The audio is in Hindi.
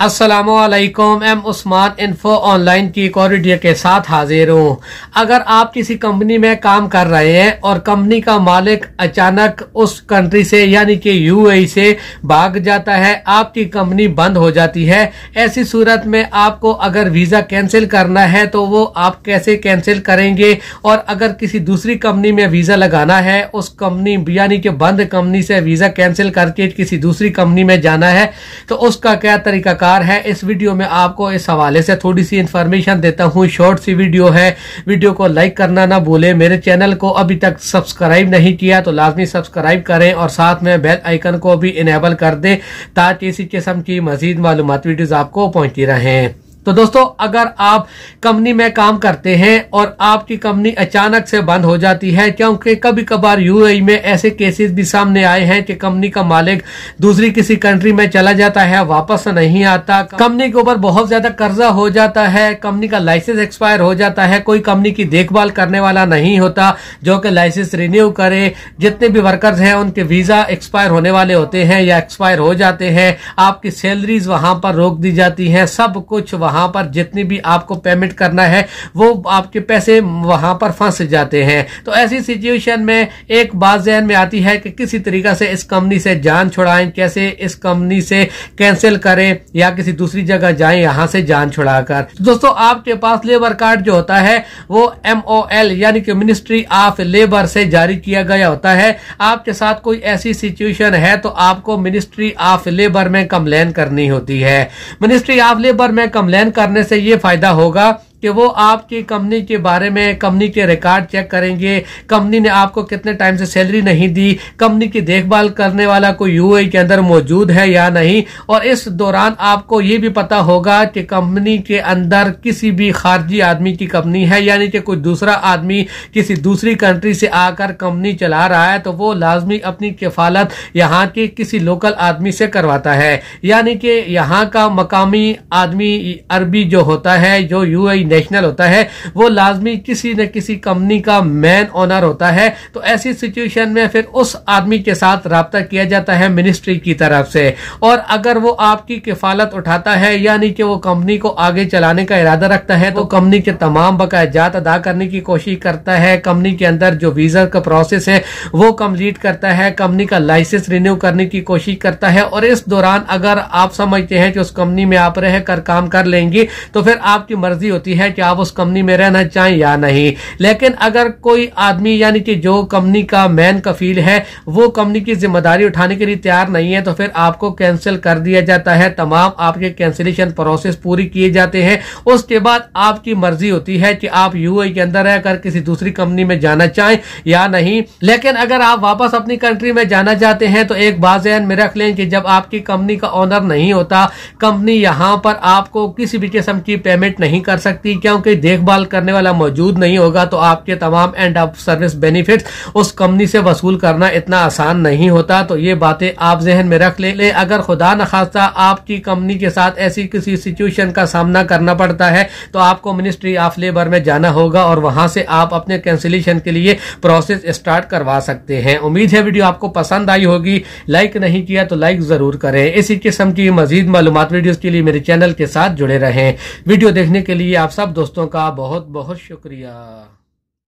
Aslam M Usman info online की एक और वीडियो के साथ हाजिर हूँ अगर आप किसी कंपनी में काम कर रहे हैं और कंपनी का मालिक अचानक उस कंट्री से यानी कि यूएई e से भाग जाता है आपकी कंपनी बंद हो जाती है ऐसी सूरत में आपको अगर वीज़ा कैंसिल करना है तो वो आप कैसे कैंसिल करेंगे और अगर किसी दूसरी कंपनी में वीज़ा लगाना है उस कंपनी यानी कि बंद कंपनी से वीज़ा कैंसिल करके किसी दूसरी कंपनी में जाना है तो उसका क्या तरीका कलाकार है इस वीडियो में आपको इस हवाले से थोड़ी सी इन्फॉर्मेशन देता हूँ शॉर्ट सी वीडियो है वीडियो को लाइक करना ना भूले मेरे चैनल को अभी तक सब्सक्राइब नहीं किया तो लाजमी सब्सक्राइब करें और साथ में बेल आइकन को भी इनेबल कर दें ताकि इसी किस्म की मजीद मालूम वीडियोज़ आपको पहुंची रहें तो दोस्तों अगर आप कंपनी में काम करते हैं और आपकी कंपनी अचानक से बंद हो जाती है क्योंकि कभी कभार यूएई e में ऐसे केसेस भी सामने आए हैं कि कंपनी का मालिक दूसरी किसी कंट्री में चला जाता है वापस नहीं आता कंपनी के ऊपर बहुत ज्यादा कर्जा हो जाता है कंपनी का लाइसेंस एक्सपायर हो जाता है कोई कंपनी की देखभाल करने वाला नहीं होता जो कि लाइसेंस रिन्यू करे जितने भी वर्कर्स हैं उनके वीजा एक्सपायर होने वाले होते हैं या एक्सपायर हो जाते हैं आपकी सैलरीज वहां पर रोक दी जाती है सब कुछ वहां वहां पर जितनी भी आपको पेमेंट करना है वो आपके पैसे वहां पर फंस जाते हैं तो ऐसी सिचुएशन में एक बात जहन में आती है कि किसी तरीका से इस कंपनी से जान छुड़ाएं कैसे इस कंपनी से कैंसिल करें या किसी दूसरी जगह जाए यहाँ से जान छुड़ा तो दोस्तों आपके पास लेबर कार्ड जो होता है वो एम यानी कि मिनिस्ट्री ऑफ लेबर से जारी किया गया होता है आपके साथ कोई ऐसी सिचुएशन है तो आपको मिनिस्ट्री ऑफ लेबर में कम्प्लेन करनी होती है मिनिस्ट्री ऑफ लेबर में कम्प्लेन अध्ययन करने से ये फायदा होगा कि वो आपकी कंपनी के बारे में कंपनी के रिकॉर्ड चेक करेंगे कंपनी ने आपको कितने टाइम से सैलरी नहीं दी कंपनी की देखभाल करने वाला कोई यू के अंदर मौजूद है या नहीं और इस दौरान आपको ये भी पता होगा कि कंपनी के अंदर किसी भी खारजी आदमी की कंपनी है यानी कि कोई दूसरा आदमी किसी दूसरी कंट्री से आकर कंपनी चला रहा है तो वो लाजमी अपनी किफालत यहाँ के किसी लोकल आदमी से करवाता है यानी कि यहाँ का मकामी आदमी अरबी जो होता है जो यू नेशनल होता है वो लाजमी किसी न किसी कंपनी का मैन ऑनर होता है तो ऐसी सिचुएशन में फिर उस आदमी के साथ रहा किया जाता है मिनिस्ट्री की तरफ से और अगर वो आपकी किफालत उठाता है यानी कि वो कंपनी को आगे चलाने का इरादा रखता है तो कंपनी के तमाम बकायाजात अदा करने की कोशिश करता है कंपनी के अंदर जो वीजा का प्रोसेस है वो कंप्लीट करता है कंपनी का लाइसेंस रिन्यू करने की कोशिश करता है और इस दौरान अगर आप समझते हैं कि उस कंपनी में आप रह कर काम कर लेंगी तो फिर आपकी मर्जी होती है है कि आप उस कंपनी में रहना चाहें या नहीं लेकिन अगर कोई आदमी यानी कि जो कंपनी का मैन कफील है वो कंपनी की जिम्मेदारी उठाने के लिए तैयार नहीं है तो फिर आपको कैंसिल कर दिया जाता है तमाम आपके कैंसिलेशन प्रोसेस पूरी किए जाते हैं उसके बाद आपकी मर्जी होती है कि आप यू के अंदर रहकर किसी दूसरी कंपनी में जाना चाहें या नहीं लेकिन अगर आप वापस अपनी कंट्री में जाना चाहते हैं तो एक बात जहन में रख लें कि जब आपकी कंपनी का ऑनर नहीं होता कंपनी यहाँ पर आपको किसी भी किस्म की पेमेंट नहीं कर सकती प्रक्रियाओं क्योंकि देखभाल करने वाला मौजूद नहीं होगा तो आपके तमाम एंड ऑफ सर्विस बेनिफिट उस कंपनी से वसूल करना इतना आसान नहीं होता तो ये बातें आप जहन में रख ले, ले अगर खुदा नखास्ता आपकी कंपनी के साथ ऐसी किसी सिचुएशन का सामना करना पड़ता है तो आपको मिनिस्ट्री ऑफ लेबर में जाना होगा और वहां से आप अपने कैंसिलेशन के लिए प्रोसेस स्टार्ट करवा सकते हैं उम्मीद है वीडियो आपको पसंद आई होगी लाइक नहीं किया तो लाइक जरूर करें इसी किस्म की मजीद मालूम वीडियो के लिए मेरे चैनल के साथ जुड़े रहें वीडियो देखने के लिए आप सब दोस्तों का बहुत बहुत शुक्रिया